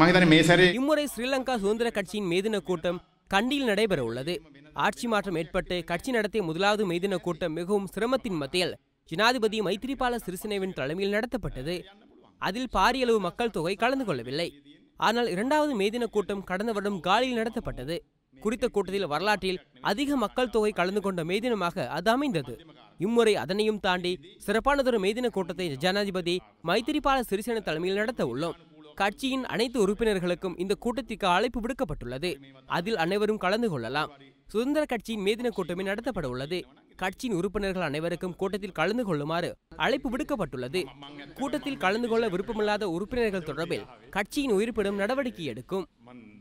இம்முறை ஸ்ரீலங்கா சுதந்திர கட்சியின் மேதின கூட்டம் கண்டியில் நடைபெற உள்ளது ஆட்சி மாற்றம் ஏற்பட்டு கட்சி நடத்திய முதலாவது மெய்தின கூட்டம் மிகவும் சிரமத்தின் மத்தியில் ஜனாதிபதி மைத்திரிபால சிறிசேனவின் தலைமையில் நடத்தப்பட்டது அதில் பாரியளவு மக்கள் தொகை கலந்து கொள்ளவில்லை ஆனால் இரண்டாவது மெய்தின கூட்டம் கடந்த வருடம் காலியில் நடத்தப்பட்டது குறித்த கூட்டத்தில் வரலாற்றில் அதிக மக்கள் தொகை கலந்து கொண்ட மெய்தினமாக அது அமைந்தது இம்முறை அதனையும் தாண்டி சிறப்பானதொரு மெய்தின கூட்டத்தை ஜனாதிபதி மைத்திரிபால சிறிசேன தலைமையில் நடத்த உள்ளோம் கட்சியின் அனைத்து உறுப்பினர்களுக்கும் இந்த கூட்டத்திற்கு அழைப்பு விடுக்கப்பட்டுள்ளது அதில் அனைவரும் கலந்து கொள்ளலாம் சுதந்திர கட்சியின் மேதின கூட்டமே நடத்தப்பட உள்ளது கட்சியின் உறுப்பினர்கள் அனைவருக்கும் கூட்டத்தில் கலந்து கொள்ளுமாறு அழைப்பு விடுக்கப்பட்டுள்ளது கூட்டத்தில் கலந்து கொள்ள விருப்பமில்லாத உறுப்பினர்கள் தொடர்பில் கட்சியின் உயிர்ப்பிடம் நடவடிக்கை எடுக்கும்